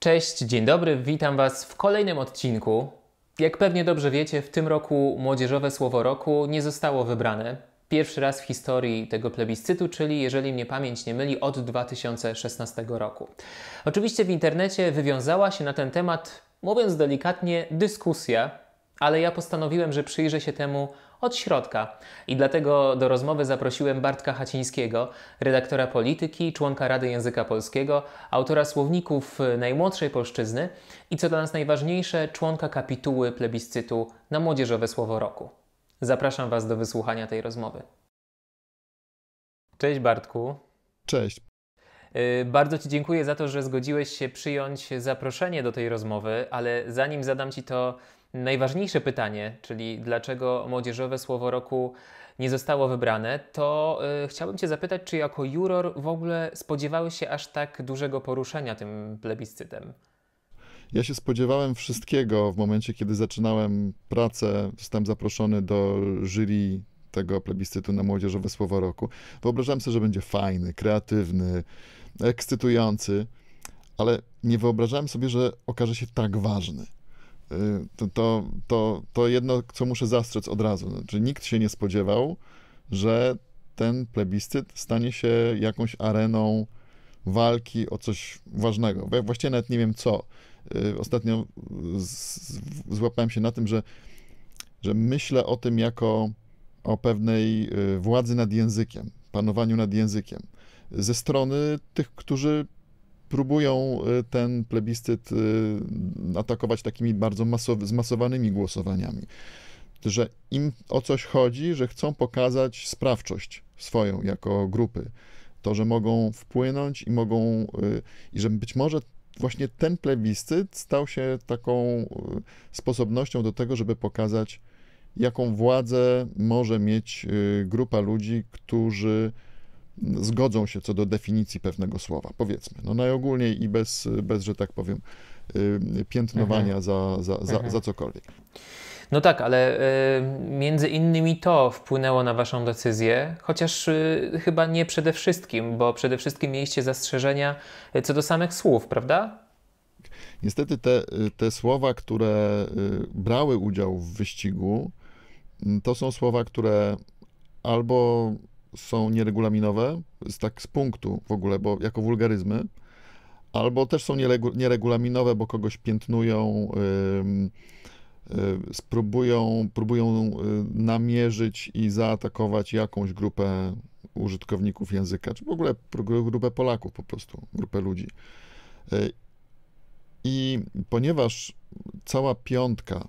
Cześć, dzień dobry, witam Was w kolejnym odcinku. Jak pewnie dobrze wiecie, w tym roku młodzieżowe słowo roku nie zostało wybrane. Pierwszy raz w historii tego plebiscytu, czyli jeżeli mnie pamięć nie myli, od 2016 roku. Oczywiście w internecie wywiązała się na ten temat, mówiąc delikatnie, dyskusja, ale ja postanowiłem, że przyjrzę się temu od środka. I dlatego do rozmowy zaprosiłem Bartka Hacińskiego, redaktora polityki, członka Rady Języka Polskiego, autora słowników najmłodszej polszczyzny i co dla nas najważniejsze, członka kapituły plebiscytu na Młodzieżowe Słowo Roku. Zapraszam Was do wysłuchania tej rozmowy. Cześć Bartku. Cześć. Y, bardzo Ci dziękuję za to, że zgodziłeś się przyjąć zaproszenie do tej rozmowy, ale zanim zadam Ci to najważniejsze pytanie, czyli dlaczego młodzieżowe słowo roku nie zostało wybrane, to y, chciałbym Cię zapytać, czy jako juror w ogóle spodziewały się aż tak dużego poruszenia tym plebiscytem? Ja się spodziewałem wszystkiego w momencie, kiedy zaczynałem pracę. Zostałem zaproszony do jury tego plebiscytu na Młodzieżowe Słowo Roku. Wyobrażałem sobie, że będzie fajny, kreatywny, ekscytujący, ale nie wyobrażałem sobie, że okaże się tak ważny to, to, to jedno, co muszę zastrzec od razu, znaczy nikt się nie spodziewał, że ten plebiscyt stanie się jakąś areną walki o coś ważnego. Właściwie nawet nie wiem co. Y, ostatnio złapałem się na tym, że, że myślę o tym jako o pewnej y, władzy nad językiem, panowaniu nad językiem ze strony tych, którzy próbują y, ten plebiscyt y, atakować takimi bardzo zmasowanymi głosowaniami. Że im o coś chodzi, że chcą pokazać sprawczość swoją jako grupy. To, że mogą wpłynąć i mogą, y, i że być może właśnie ten plebiscyt stał się taką sposobnością do tego, żeby pokazać, jaką władzę może mieć grupa ludzi, którzy zgodzą się co do definicji pewnego słowa, powiedzmy. No najogólniej i bez, bez że tak powiem, y, piętnowania mhm. za, za, za, mhm. za cokolwiek. No tak, ale y, między innymi to wpłynęło na Waszą decyzję, chociaż y, chyba nie przede wszystkim, bo przede wszystkim mieliście zastrzeżenia co do samych słów, prawda? Niestety te, te słowa, które brały udział w wyścigu, to są słowa, które albo są nieregulaminowe, z tak z punktu w ogóle, bo jako wulgaryzmy, albo też są nieregulaminowe, bo kogoś piętnują, y, spróbują, próbują y, namierzyć i zaatakować jakąś grupę użytkowników języka, czy w ogóle grupę Polaków po prostu, grupę ludzi. Y, I ponieważ cała piątka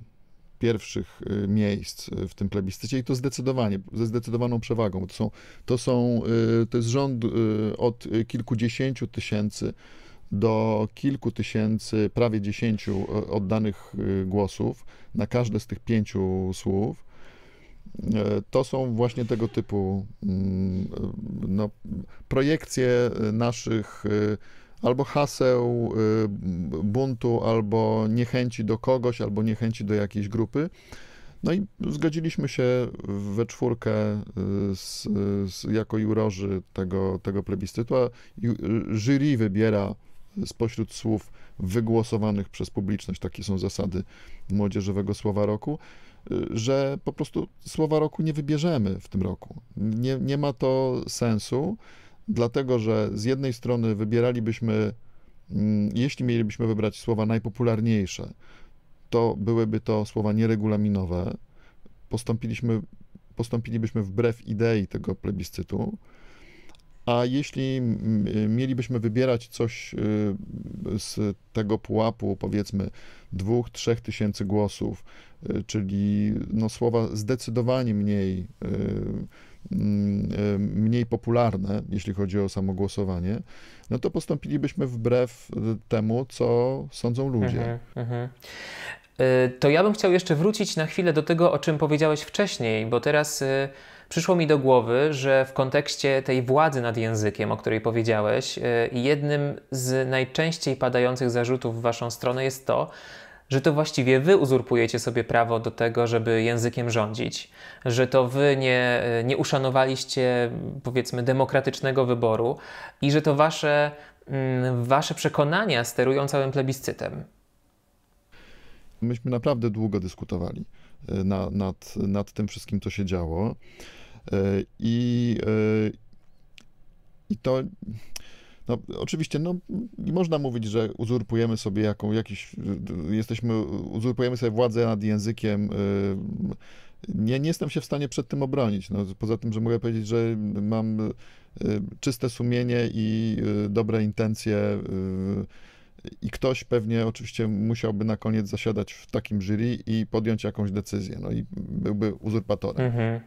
pierwszych y, miejsc y, w tym plebiscycie i to zdecydowanie, ze zdecydowaną przewagą. To, są, to, są, y, to jest rząd od kilkudziesięciu tysięcy do kilku tysięcy, prawie dziesięciu oddanych głosów na każde z tych pięciu słów. To są właśnie tego typu mm, no, projekcje naszych albo haseł, buntu, albo niechęci do kogoś, albo niechęci do jakiejś grupy. No i zgodziliśmy się we czwórkę y, z, z, jako jurorzy tego, tego plebiscytu, a jury wybiera spośród słów wygłosowanych przez publiczność, takie są zasady młodzieżowego słowa roku, y, że po prostu słowa roku nie wybierzemy w tym roku. Nie, nie ma to sensu, dlatego że z jednej strony wybieralibyśmy Mm, jeśli mielibyśmy wybrać słowa najpopularniejsze, to byłyby to słowa nieregulaminowe. Postąpiliśmy, postąpilibyśmy wbrew idei tego plebiscytu. A jeśli mm, y, mielibyśmy wybierać coś y, z tego pułapu, powiedzmy, dwóch, trzech tysięcy głosów, y, czyli no, słowa zdecydowanie mniej Mm, y, mniej popularne, jeśli chodzi o samogłosowanie, no to postąpilibyśmy wbrew y, temu, co sądzą ludzie. Mhm, mhm. Y, to ja bym chciał jeszcze wrócić na chwilę do tego, o czym powiedziałeś wcześniej, bo teraz przyszło mi do głowy, że w kontekście tej władzy nad językiem, o której powiedziałeś, jednym z najczęściej padających zarzutów w Waszą stronę jest to, że to właściwie wy uzurpujecie sobie prawo do tego, żeby językiem rządzić, że to wy nie, nie uszanowaliście, powiedzmy, demokratycznego wyboru i że to wasze, mm, wasze przekonania sterują całym plebiscytem. Myśmy naprawdę długo dyskutowali e, na, nad, nad tym wszystkim, co się działo. E, I, e, i to no, oczywiście, no, nie można mówić, że uzurpujemy sobie jaką, jakiś, jesteśmy, uzurpujemy sobie władzę nad językiem. Y, nie, nie jestem się w stanie przed tym obronić. No, poza tym, że mogę powiedzieć, że mam y, czyste sumienie i y, dobre intencje i ktoś pewnie oczywiście musiałby na koniec zasiadać w takim jury i podjąć jakąś decyzję, no i byłby uzurpatorem. Mhm.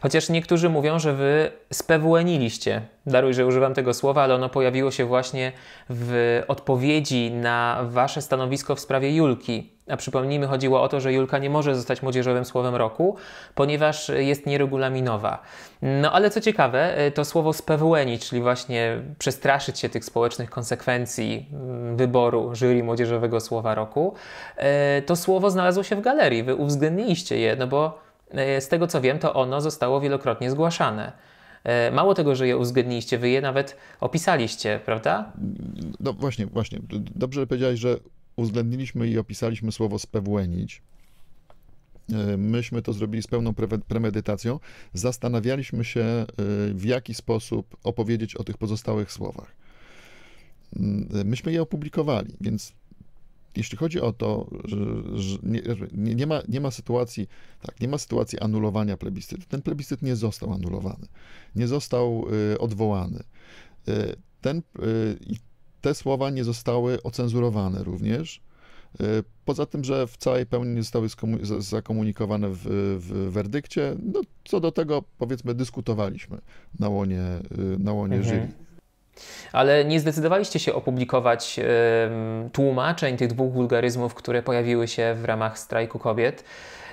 Chociaż niektórzy mówią, że wy spewłeniliście. Daruj, że używam tego słowa, ale ono pojawiło się właśnie w odpowiedzi na wasze stanowisko w sprawie Julki. A przypomnijmy, chodziło o to, że Julka nie może zostać młodzieżowym słowem roku, ponieważ jest nieregulaminowa. No ale co ciekawe, y, to słowo spewłenić, czyli właśnie przestraszyć się tych społecznych konsekwencji mm, wyboru jury młodzieżowego słowa roku, y, to słowo znalazło się w galerii. Wy uwzględniliście je, no bo E, z tego co wiem, to ono zostało wielokrotnie zgłaszane. E, mało tego, że je uwzględniliście, wy je nawet opisaliście, prawda? No właśnie, właśnie. Dobrze powiedziałeś, że uwzględniliśmy i opisaliśmy słowo spewłenić. E, myśmy to zrobili z pełną premedytacją. Zastanawialiśmy się, w jaki sposób opowiedzieć o tych pozostałych słowach. Mm, myśmy je opublikowali, więc jeśli chodzi o to, że nie, nie, ma, nie ma sytuacji, tak, nie ma sytuacji anulowania plebiscytu. Ten plebiscyt nie został anulowany, nie został y, odwołany. Y, ten, y, te słowa nie zostały ocenzurowane również. Poza tym, że w całej pełni nie zostały zakomunikowane w, w werdykcie, no, co do tego powiedzmy dyskutowaliśmy na łonie, na łonie mhm. Ale nie zdecydowaliście się opublikować y, tłumaczeń tych dwóch wulgaryzmów, które pojawiły się w ramach strajku kobiet.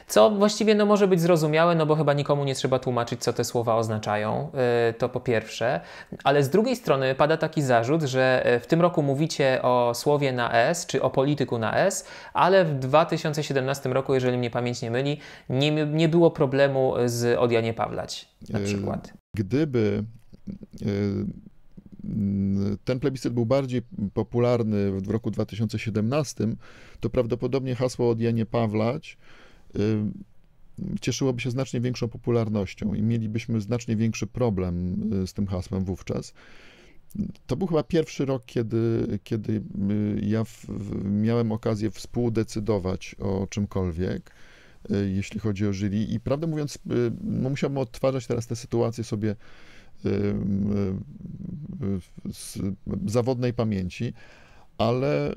Co właściwie no, może być zrozumiałe, no bo chyba nikomu nie trzeba tłumaczyć, co te słowa oznaczają, e, to po pierwsze. Ale z drugiej strony pada taki zarzut, że e, w tym roku mówicie o słowie na S czy o polityku na S, ale w 2017 roku, jeżeli mnie pamięć nie myli, nie, nie było problemu z odjanie Pawlać na e, przykład. Gdyby Mm, ten plebiscyt był bardziej popularny w roku 2017, to prawdopodobnie hasło od Janie Pawlać y, cieszyłoby się znacznie większą popularnością i mielibyśmy znacznie większy problem y, z tym hasłem wówczas. To był chyba pierwszy rok, kiedy, kiedy y, ja w, miałem okazję współdecydować o czymkolwiek, jeśli chodzi o jury. I prawdę mówiąc, no musiałbym odtwarzać teraz tę sytuację sobie Y, y, y, z zawodnej pamięci, ale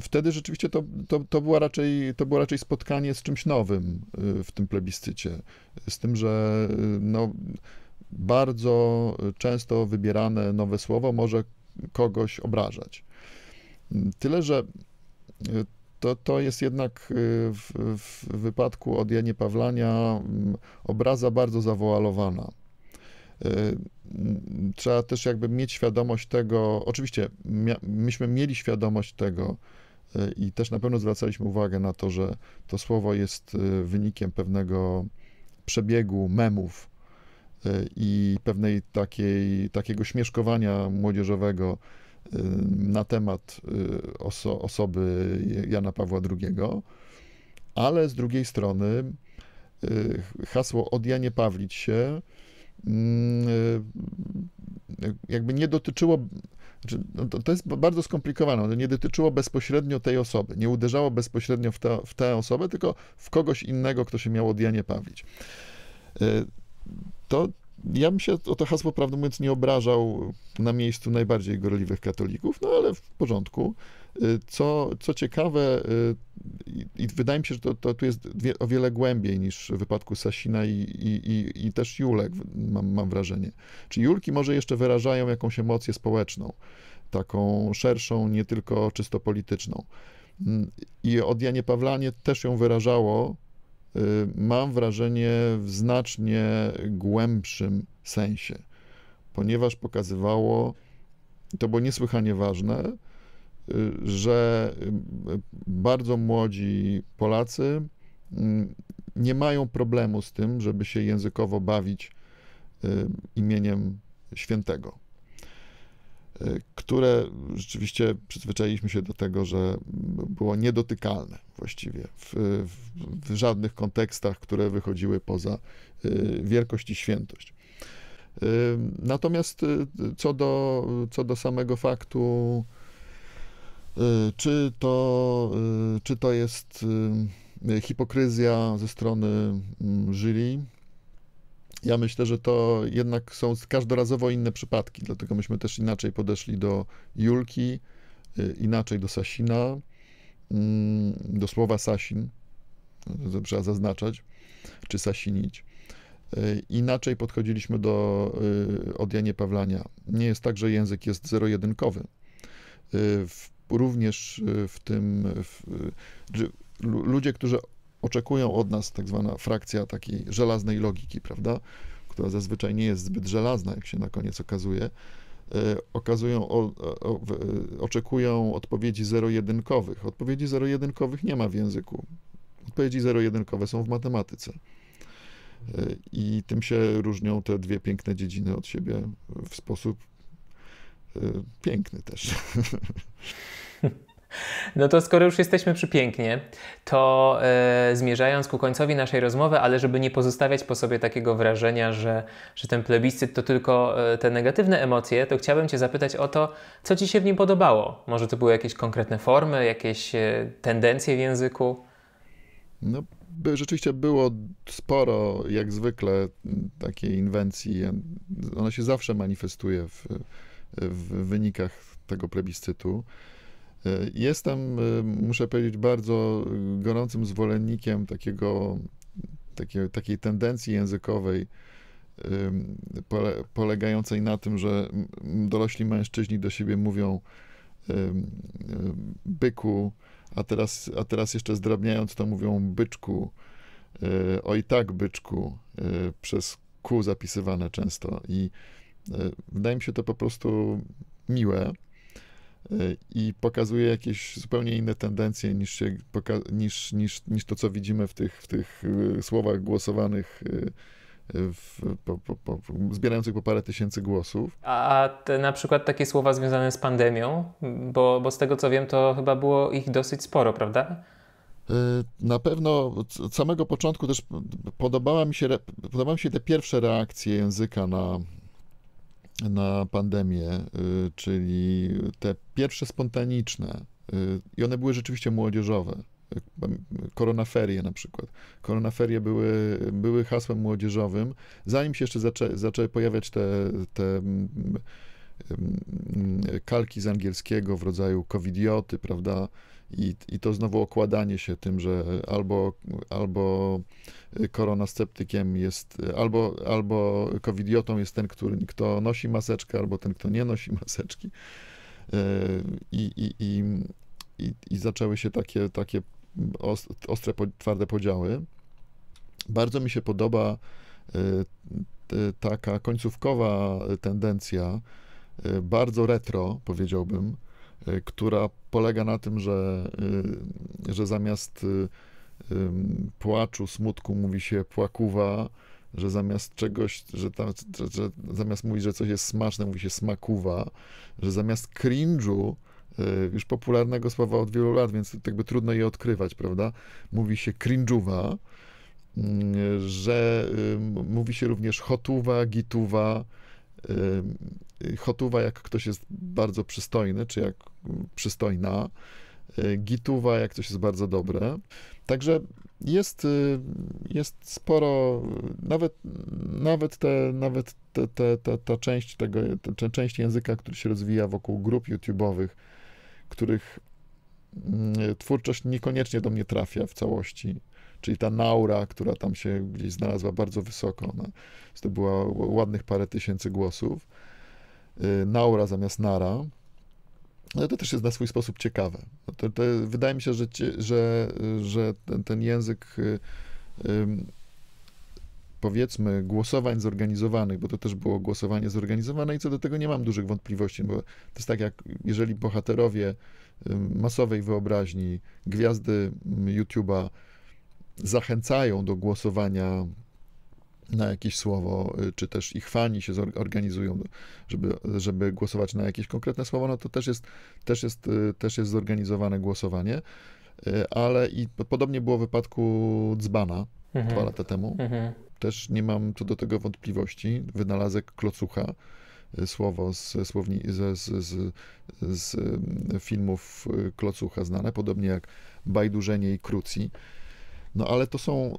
wtedy rzeczywiście to, to, to, było raczej, to było raczej spotkanie z czymś nowym w tym plebiscycie. Z tym, że no, bardzo często wybierane nowe słowo może kogoś obrażać. Tyle, że to, to jest jednak w, w wypadku Odjanie Pawlania mm, obraza bardzo zawoalowana. Y, trzeba też jakby mieć świadomość tego, oczywiście myśmy mieli świadomość tego y, i też na pewno zwracaliśmy uwagę na to, że to słowo jest y, wynikiem pewnego przebiegu memów i pewnej takiej, takiego śmieszkowania młodzieżowego na temat oso, osoby Jana Pawła II, ale z drugiej strony hasło odjanie Pawlić się Mm, y, jakby nie dotyczyło, znaczy, no to, jest bardzo skomplikowane, ono nie dotyczyło bezpośrednio tej osoby, nie uderzało bezpośrednio w, w tę osobę, tylko w kogoś innego, kto się miał od pawić. Y, to ja bym się o to hasło, prawdę mówiąc, nie obrażał na miejscu najbardziej gorliwych katolików, no ale w porządku. Y, co, co ciekawe, y, i, wydaje mi się, że to, to tu jest o wiele głębiej niż w wypadku Sasina i, i, i, i też Julek, mam, mam wrażenie. Czyli Julki może jeszcze wyrażają jakąś emocję społeczną, taką szerszą, nie tylko czysto polityczną. Mm, I od Janie Pawlanie też ją wyrażało, y, mam wrażenie, w znacznie głębszym sensie, ponieważ pokazywało, to było niesłychanie ważne, że y, bardzo młodzi Polacy mm, nie mają problemu z tym, żeby się językowo bawić y, imieniem świętego, y, które rzeczywiście przyzwyczailiśmy się do tego, że było niedotykalne właściwie w, w, w żadnych kontekstach, które wychodziły poza wielkość i świętość. Natomiast co do, co do samego faktu, Y, czy to, y, czy to jest y, hipokryzja ze strony mm, jury? Ja myślę, że to jednak są każdorazowo inne przypadki, dlatego myśmy też inaczej podeszli do Julki, inaczej do Sasina, mm, do słowa Sasin, to trzeba zaznaczać, czy Sasinić. Inaczej podchodziliśmy do odjanie Pawlania. Nie jest tak, że język jest zero-jedynkowy. W również y, w tym w, y, ludzie, którzy oczekują od nas tak zwana frakcja takiej żelaznej logiki, prawda, która zazwyczaj nie jest zbyt żelazna, jak się na koniec okazuje, y, okazują, o, o, oczekują odpowiedzi zero-jedynkowych. Odpowiedzi zero-jedynkowych nie ma w języku. Odpowiedzi zero-jedynkowe są w matematyce. I tym się różnią te dwie piękne dziedziny od siebie w sposób Y, piękny też. No to skoro już jesteśmy przy pięknie, to e, zmierzając ku końcowi naszej rozmowy, ale żeby nie pozostawiać po sobie takiego wrażenia, że, że ten plebiscyt to tylko e, te negatywne emocje, to chciałbym Cię zapytać o to, co Ci się w nim podobało. Może to były jakieś konkretne formy, jakieś e, tendencje w języku? No, by, rzeczywiście było sporo, jak zwykle, takiej inwencji. Ona się zawsze manifestuje w w wynikach tego plebiscytu. E, jestem, e, muszę powiedzieć, bardzo gorącym zwolennikiem takiego, takiej, takiej tendencji językowej polegającej na tym, że dorośli mężczyźni do siebie mówią e, byku, a teraz, a teraz jeszcze zdrabniając to mówią byczku, oj tak byczku, przez ku zapisywane często i E, wydaje mi się to po prostu miłe e, i pokazuje jakieś zupełnie inne tendencje niż, się niż, niż, niż to, co widzimy w tych, w tych e, słowach głosowanych w, po, po, po, zbierających po parę tysięcy głosów. A te na przykład takie słowa związane z pandemią, bo, bo z tego co wiem, to chyba było ich dosyć sporo, prawda? Na pewno od samego początku też podobała mi się, podobały mi się te pierwsze reakcje języka na, na pandemię, y, czyli te pierwsze spontaniczne, y, i one były rzeczywiście młodzieżowe. Koronaferie na przykład. Koronaferie były, były hasłem młodzieżowym, zanim się jeszcze zaczę, zaczęły pojawiać te, te mm, mm, mm, kalki z angielskiego w rodzaju covidioty, prawda, i, I to znowu okładanie się tym, że albo, albo koronasceptykiem jest, albo, albo covidiotą jest ten, który, kto nosi maseczkę, albo ten, kto nie nosi maseczki. E, I, i, i, i, i zaczęły się takie, takie ostre, twarde podziały. Bardzo mi się podoba e, taka końcówkowa tendencja, e, bardzo retro, powiedziałbym, Y, która polega na tym, że, y, że zamiast y, płaczu, smutku mówi się płakuwa, że zamiast czegoś, że, tam, że, że zamiast mówić, że coś jest smaczne, mówi się smakuwa, że zamiast cringe'u, już popularnego słowa od wielu lat, więc jakby trudno je odkrywać, prawda? Mówi się cringe'uwa, że mówi się również hotuwa, gituwa, Chotuwa, y, jak ktoś jest bardzo przystojny, czy jak mm, przystojna. Y, Gituwa, jak ktoś jest bardzo dobre. Także jest, y, jest sporo, nawet, nawet, te, nawet te, te, te, ta część tego, ta część języka, który się rozwija wokół grup YouTube'owych, których mm, twórczość niekoniecznie do mnie trafia w całości. Czyli ta naura, która tam się gdzieś znalazła bardzo wysoko, ona zdobyła ładnych parę tysięcy głosów Y, naura zamiast nara. to też jest na swój sposób ciekawe. No to, to wydaje mi się, że, że, że ten, ten język y, powiedzmy głosowań zorganizowanych, bo to też było głosowanie zorganizowane i co do tego nie mam dużych wątpliwości, bo to jest tak jak jeżeli bohaterowie masowej wyobraźni, gwiazdy YouTube'a zachęcają do głosowania na jakieś słowo, y, czy też ich fani się zorganizują, żeby, żeby głosować na jakieś konkretne słowo, no to też jest, też jest, y, też jest zorganizowane głosowanie. Y, ale i podobnie było w wypadku dzbana mhm. dwa lata temu. Mhm. Też nie mam co do tego wątpliwości. Wynalazek klocucha słowo z, słowni, z, z, z, filmów Klocucha znane, podobnie jak Bajdurzenie i Krucji. No ale to są,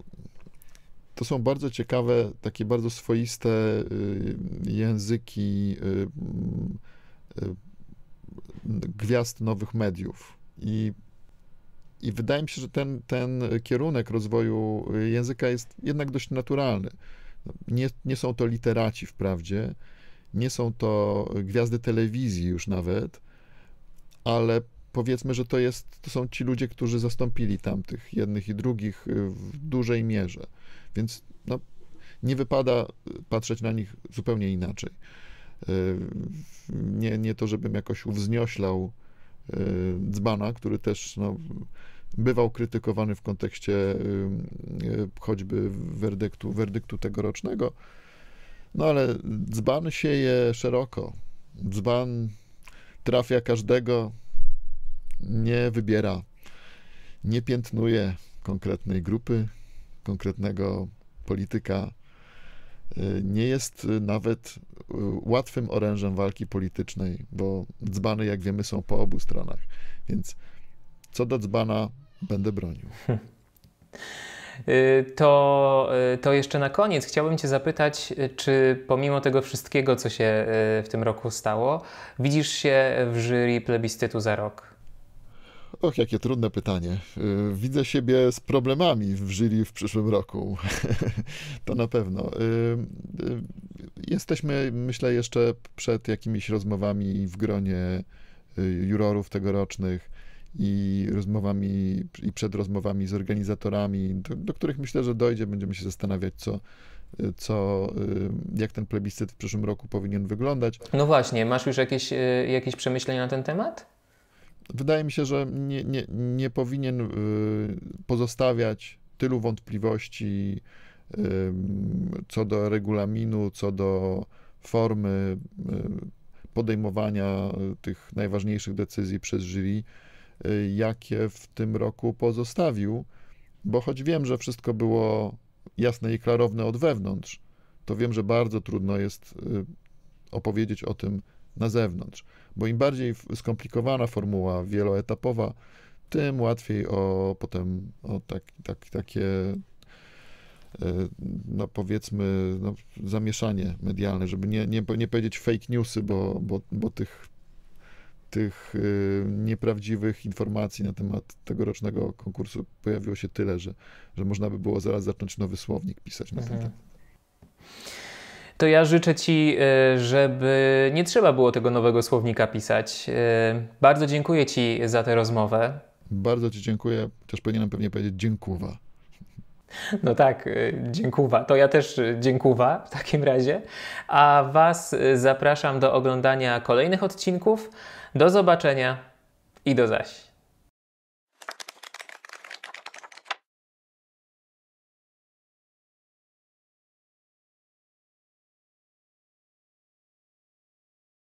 to są bardzo ciekawe, takie bardzo swoiste y, języki y, y, gwiazd nowych mediów. I, i wydaje mi się, że ten, ten kierunek rozwoju języka jest jednak dość naturalny. No, nie, nie są to literaci wprawdzie, nie są to gwiazdy telewizji już nawet, ale powiedzmy, że to, jest, to są ci ludzie, którzy zastąpili tamtych jednych i drugich y, w dużej mierze. Więc no, nie wypada patrzeć na nich zupełnie inaczej. Y, nie, nie to, żebym jakoś uwznioślał y, dzbana, który też no, bywał krytykowany w kontekście choćby werdyktu, werdyktu tegorocznego. No ale dzban sieje szeroko. Dzban trafia każdego, nie wybiera, nie piętnuje konkretnej grupy, konkretnego polityka. Y, nie jest y, nawet y, łatwym orężem walki politycznej, bo dzbany, jak wiemy, są po obu stronach. Więc co do dzbana, będę bronił. To, to jeszcze na koniec chciałbym Cię zapytać, czy pomimo tego wszystkiego, co się w tym roku stało, widzisz się w jury plebiscytu za rok? Och, jakie trudne pytanie. Y, widzę siebie z problemami w Żyli w przyszłym roku. to na pewno. Y, y, jesteśmy, myślę, jeszcze przed jakimiś rozmowami w gronie jurorów tegorocznych i rozmowami i przed rozmowami z organizatorami, do, do których myślę, że dojdzie, będziemy się zastanawiać, co, co, jak ten plebiscyt w przyszłym roku powinien wyglądać. No właśnie, masz już jakieś, jakieś przemyślenia na ten temat? wydaje mi się, że nie, nie, nie powinien y, pozostawiać tylu wątpliwości y, co do regulaminu, co do formy y, podejmowania tych najważniejszych decyzji przez jury, jakie w tym roku pozostawił, bo choć wiem, że wszystko było jasne i klarowne od wewnątrz, to wiem, że bardzo trudno jest opowiedzieć o tym, na zewnątrz. Bo im bardziej skomplikowana formuła wieloetapowa, tym łatwiej o potem o tak, tak, takie e, no powiedzmy no, zamieszanie medialne, żeby nie, nie, nie powiedzieć fake newsy, bo, bo, bo tych, tych y, nieprawdziwych informacji na temat tegorocznego konkursu pojawiło się tyle, że, że można by było zaraz zacząć nowy słownik pisać na ten mhm. temat to ja życzę Ci, e, żeby nie trzeba było tego nowego słownika pisać. E, bardzo dziękuję Ci za tę rozmowę. Bardzo Ci dziękuję, też powinienem pewnie powiedzieć dziękuwa. No tak, e, dziękuwa. To ja też dziękuwa w takim razie. A Was zapraszam do oglądania kolejnych odcinków. Do zobaczenia i do zaś.